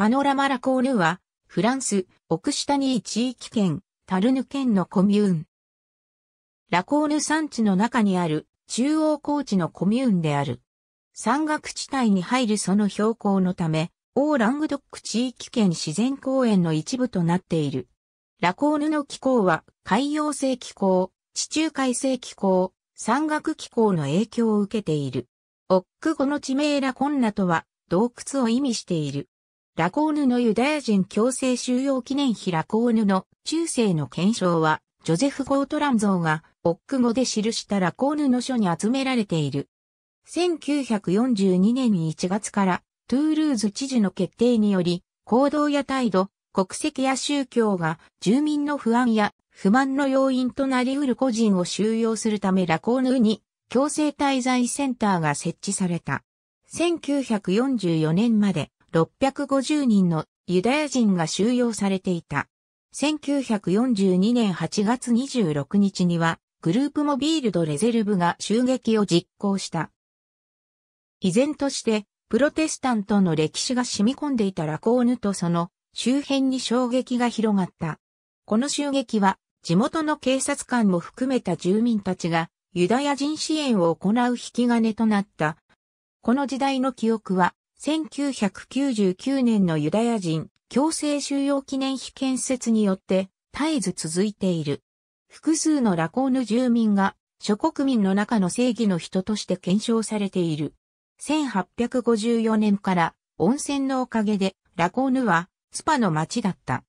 パノラマラコーヌは、フランス、オクシタニー地域圏、タルヌ県のコミューン。ラコーヌ山地の中にある中央高地のコミューンである。山岳地帯に入るその標高のため、オーラングドック地域圏自然公園の一部となっている。ラコーヌの気候は海洋性気候、地中海性気候、山岳気候の影響を受けている。オック語の地名ラコンナとは洞窟を意味している。ラコーヌのユダヤ人強制収容記念碑ラコーヌの中世の検証は、ジョゼフ・ゴートラン像が、オック語で記したラコーヌの書に集められている。1942年1月から、トゥールーズ知事の決定により、行動や態度、国籍や宗教が、住民の不安や不満の要因となり得る個人を収容するためラコーヌに、強制滞在センターが設置された。1944年まで650人のユダヤ人が収容されていた。1942年8月26日には、グループモビールドレゼルブが襲撃を実行した。依然として、プロテスタントの歴史が染み込んでいたラコーヌとその周辺に衝撃が広がった。この襲撃は、地元の警察官も含めた住民たちがユダヤ人支援を行う引き金となった。この時代の記憶は1999年のユダヤ人強制収容記念碑建設によって絶えず続いている。複数のラコーヌ住民が諸国民の中の正義の人として検証されている。1854年から温泉のおかげでラコーヌはスパの町だった。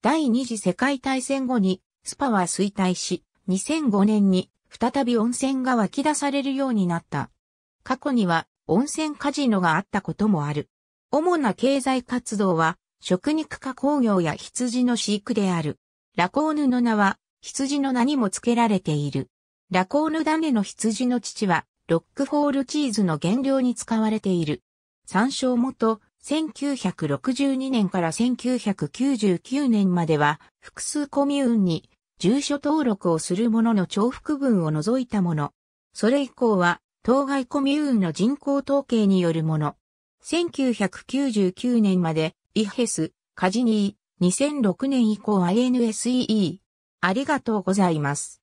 第二次世界大戦後にスパは衰退し、2005年に再び温泉が湧き出されるようになった。過去には温泉カジノがあったこともある。主な経済活動は、食肉加工業や羊の飼育である。ラコーヌの名は、羊の名にも付けられている。ラコーヌ種の羊の父は、ロックフォールチーズの原料に使われている。参照元、1962年から1999年までは、複数コミューンに住所登録をするものの重複分を除いたもの。それ以降は、当該コミューンの人口統計によるもの。1999年まで、イヘス、カジニー、2006年以降 i n s e e ありがとうございます。